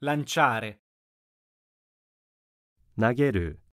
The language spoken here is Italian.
lanciare. Nageru